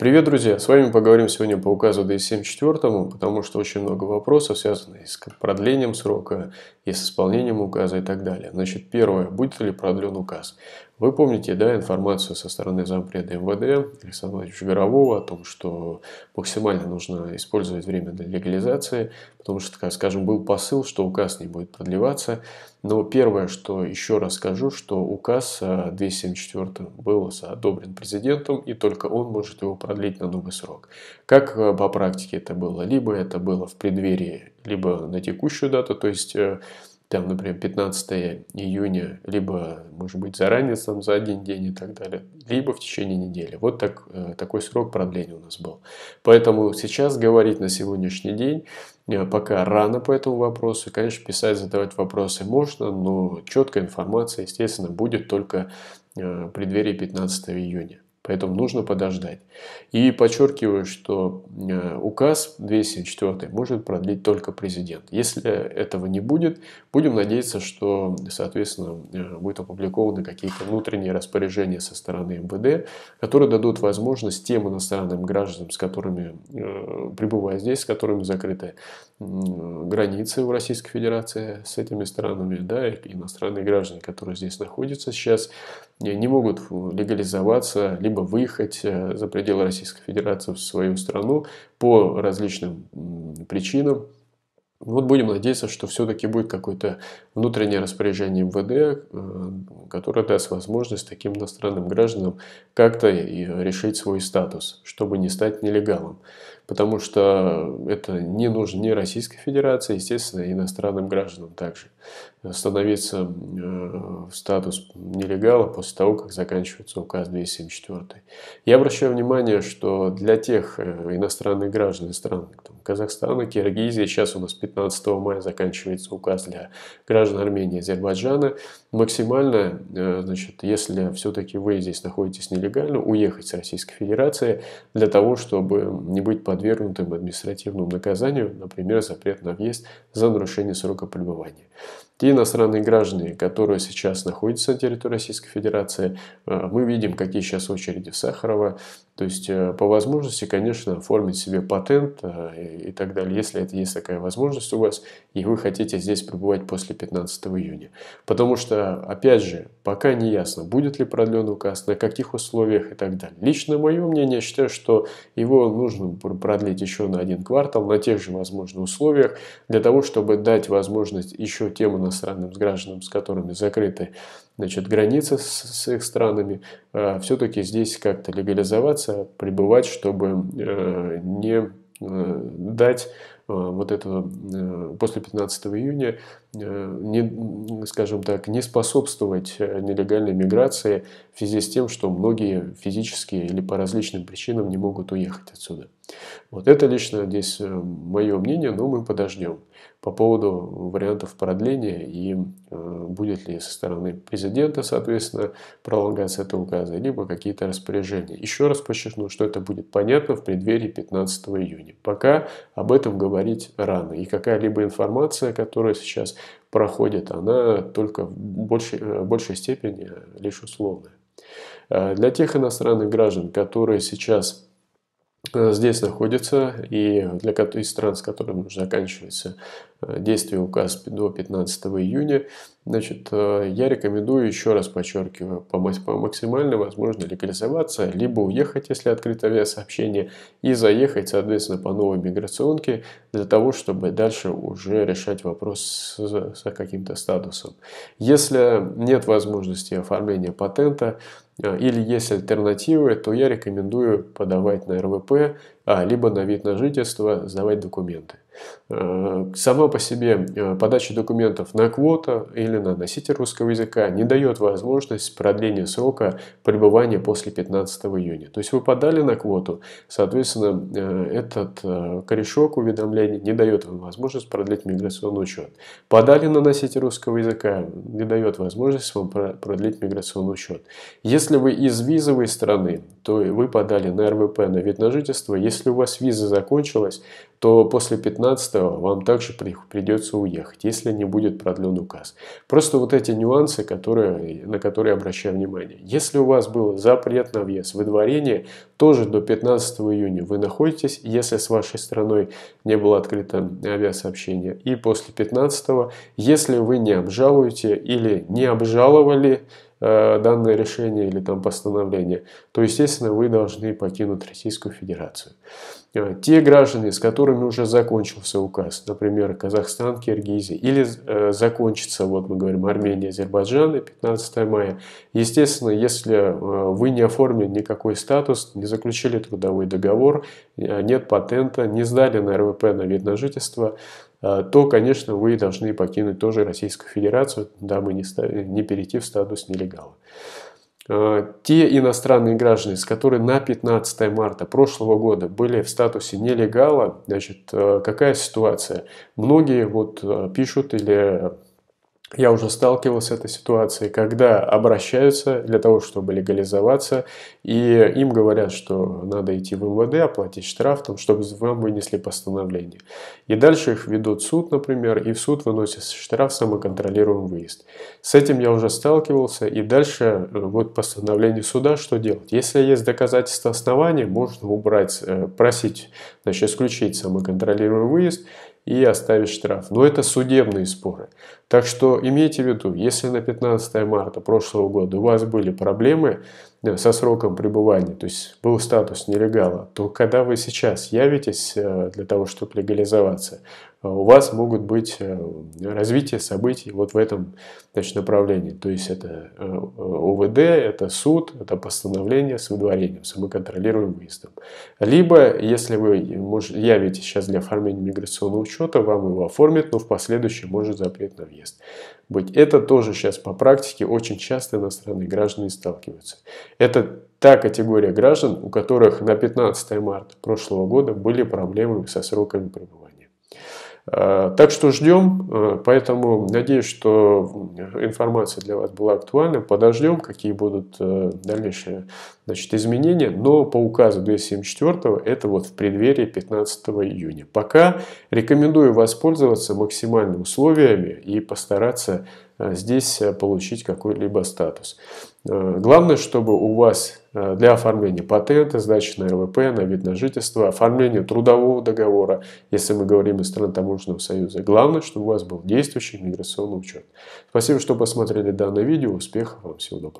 Привет, друзья! С вами поговорим сегодня по указу ДС-74, потому что очень много вопросов, связанных с продлением срока и с исполнением указа и так далее. Значит, первое. Будет ли продлен указ? Вы помните, да, информацию со стороны зампреда МВД Александра Владимировича Горового о том, что максимально нужно использовать время для легализации, потому что, скажем, был посыл, что указ не будет продлеваться. Но первое, что еще раз скажу, что указ 274 был одобрен президентом, и только он может его продлить на новый срок. Как э, по практике это было? Либо это было в преддверии, либо на текущую дату, то есть э, там, например, 15 июня, либо, может быть, заранее, сам за один день и так далее, либо в течение недели. Вот так, э, такой срок продления у нас был. Поэтому сейчас говорить на сегодняшний день э, пока рано по этому вопросу. Конечно, писать, задавать вопросы можно, но четкая информация, естественно, будет только в преддверии 15 июня. Поэтому нужно подождать. И подчеркиваю, что э, указ 274 может продлить только президент. Если этого не будет, будем надеяться, что, соответственно, э, будет опубликованы какие-то внутренние распоряжения со стороны МВД, которые дадут возможность тем иностранным гражданам, с которыми, э, пребывая здесь, с которыми закрыты границы в Российской Федерации с этими странами, да, иностранные граждане, которые здесь находятся сейчас, не могут легализоваться, либо выехать э, за пределы Российской Федерации в свою страну по различным причинам. Вот будем надеяться, что все-таки будет какое-то внутреннее распоряжение МВД, э, которое даст возможность таким иностранным гражданам как-то э, решить свой статус, чтобы не стать нелегалом потому что это не нужно ни Российской Федерации, естественно, иностранным гражданам также. Становиться э, в статус нелегала после того, как заканчивается указ 274. Я обращаю внимание, что для тех э, иностранных граждан стран там, Казахстана, Киргизии, сейчас у нас 15 мая заканчивается указ для граждан Армении и Азербайджана, максимально, э, значит, если все-таки вы здесь находитесь нелегально, уехать с Российской Федерации для того, чтобы не быть под подвергнутым административному наказанию, например, запрет на въезд за нарушение срока пребывания. Те иностранные граждане, которые сейчас находятся на территории Российской Федерации, э, мы видим, какие сейчас очереди Сахарова. То есть, э, по возможности, конечно, оформить себе патент э, и так далее, если это есть такая возможность у вас, и вы хотите здесь пребывать после 15 июня. Потому что, опять же, пока не ясно, будет ли продлен указ, на каких условиях и так далее. Лично мое мнение, я считаю, что его нужно продлить еще на один квартал, на тех же, возможно, условиях, для того, чтобы дать возможность еще тем на иностранным гражданам, с которыми закрыты значит, границы с, с их странами, э, а все-таки здесь как-то легализоваться, пребывать, чтобы э, не э, дать Э, вот этого э, после 15 июня, э, не, скажем так, не способствовать нелегальной миграции в связи с тем, что многие физически или по различным причинам не могут уехать отсюда. Вот это лично здесь мое мнение, но мы подождем по поводу вариантов продления и будет ли со стороны президента, соответственно, пролонгация этого указа, либо какие-то распоряжения. Еще раз подчеркну, что это будет понятно в преддверии 15 июня. Пока об этом говорим говорить рано. И какая-либо информация, которая сейчас проходит, она только в большей, э, большей степени лишь условная. Э, для тех иностранных граждан, которые сейчас Э, здесь находится, и для из стран, с которыми уже заканчивается э, действие указ до 15 июня, значит, э, я рекомендую, еще раз подчеркиваю, по максимально возможно легализоваться, либо уехать, если открыто авиасообщение, и заехать, соответственно, по новой миграционке для того, чтобы дальше уже решать вопрос с, с каким-то статусом. Если нет возможности оформления патента, Э, или есть альтернативы, то я рекомендую подавать на РВП, а, либо на вид на жительство, сдавать документы. Э, Сама по себе э, подача документов на квота или на носитель русского языка не дает возможность продления срока пребывания после 15 июня. То есть вы подали на квоту, соответственно, э, этот корешок уведомлений не дает вам возможность продлить миграционный учет. Подали на носитель русского языка, не дает возможность вам продлить миграционный учет. Если вы из визовой страны, то вы подали на РВП, на вид на жительство. Если у вас виза закончилась, то после 15 вам также придется уехать, если не будет продлен указ. Просто вот эти нюансы, которые, на которые обращаю внимание. Если у вас был запрет на въезд, выдворение, тоже до 15 июня вы находитесь, если с вашей страной не было открыто авиасообщение. И после 15, если вы не обжалуете или не обжаловали, Э, данное решение или там постановление, то, естественно, вы должны покинуть Российскую Федерацию. Э, те граждане, с которыми уже закончился указ, например, Казахстан, Киргизия, или э, закончится, вот мы говорим, Армения, Азербайджан 15 мая, естественно, если э, вы не оформили никакой статус, не заключили трудовой договор, э, нет патента, не сдали на РВП на вид на жительство, а, то, конечно, вы должны покинуть тоже Российскую Федерацию, дабы не, не перейти в статус нелегала. А, те иностранные граждане, с которыми на 15 марта прошлого года были в статусе нелегала, значит, а, какая ситуация? Многие вот пишут или я уже сталкивался с этой ситуацией, когда обращаются для того, чтобы легализоваться, и им говорят, что надо идти в МВД, оплатить штраф, там, чтобы вам вынесли постановление. И дальше их ведут в суд, например, и в суд выносится штраф самоконтролируемый выезд. С этим я уже сталкивался, и дальше э, вот постановление суда, что делать. Если есть доказательства основания, можно убрать, э, просить, значит, исключить самоконтролируемый выезд – и оставить штраф. Но это судебные споры. Так что имейте в виду, если на 15 марта прошлого года у вас были проблемы со сроком пребывания, то есть был статус нелегала, то когда вы сейчас явитесь э, для того, чтобы легализоваться, э, у вас могут быть э, развитие событий вот в этом значит, направлении. То есть это ОВД, это суд, это постановление с выдворением, с самоконтролируемым выездом. Либо, если вы явитесь сейчас для оформления миграционного учета, вам его оформят, но в последующем может запрет на въезд быть. Это тоже сейчас по практике очень часто иностранные граждане сталкиваются. Это та категория граждан, у которых на 15 марта прошлого года были проблемы со сроками пребывания. А, так что ждем, а, поэтому надеюсь, что информация для вас была актуальна. Подождем, какие будут э, дальнейшие значит, изменения, но по указу 274 это вот в преддверии 15 июня. Пока рекомендую воспользоваться максимальными условиями и постараться Э, здесь э, получить какой-либо статус. Э, главное, чтобы у вас для оформления патента, сдачи на РВП, на вид на жительство, оформления трудового договора, если мы говорим из стран Таможенного союза, главное, чтобы у вас был действующий миграционный учет. Спасибо, что посмотрели данное видео. Успехов вам, всего доброго.